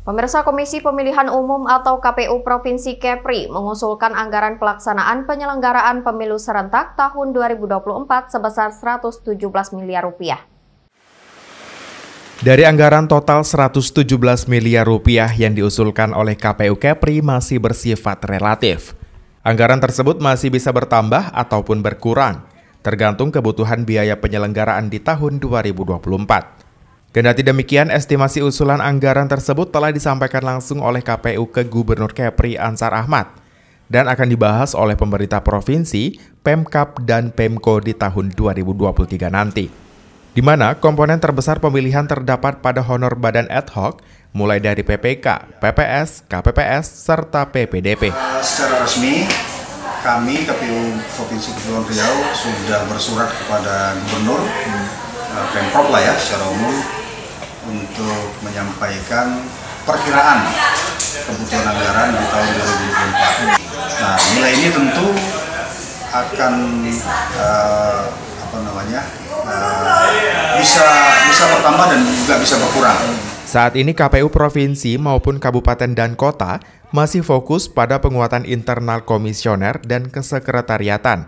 Pemirsa Komisi Pemilihan Umum atau KPU Provinsi Kepri mengusulkan anggaran pelaksanaan penyelenggaraan pemilu serentak tahun 2024 sebesar 117 miliar rupiah. Dari anggaran total 117 miliar rupiah yang diusulkan oleh KPU Kepri masih bersifat relatif. Anggaran tersebut masih bisa bertambah ataupun berkurang, tergantung kebutuhan biaya penyelenggaraan di tahun 2024. Kendati demikian, estimasi usulan anggaran tersebut telah disampaikan langsung oleh KPU ke Gubernur Kepri Ansar Ahmad dan akan dibahas oleh pemerintah provinsi, Pemkap, dan Pemko di tahun 2023 nanti. Di mana komponen terbesar pemilihan terdapat pada honor badan ad hoc, mulai dari PPK, PPS, KPPS, serta PPDP. Secara resmi, kami KPU Provinsi Kepulauan Riau sudah bersurat kepada Gubernur, eh, Pemprov lah ya secara umum, untuk menyampaikan perkiraan kebutuhan anggaran di tahun 2024. Nah, nilai ini tentu akan uh, apa namanya uh, bisa bisa bertambah dan juga bisa berkurang. Saat ini KPU provinsi maupun kabupaten dan kota masih fokus pada penguatan internal komisioner dan kesekretariatan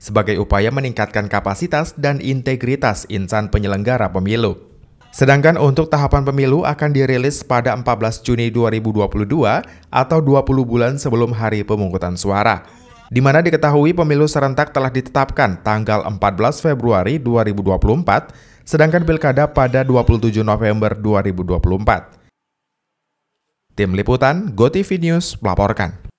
sebagai upaya meningkatkan kapasitas dan integritas insan penyelenggara pemilu. Sedangkan untuk tahapan pemilu akan dirilis pada 14 Juni 2022 atau 20 bulan sebelum hari pemungutan suara. Di mana diketahui pemilu serentak telah ditetapkan tanggal 14 Februari 2024, sedangkan pilkada pada 27 November 2024. Tim Liputan GoTV News melaporkan.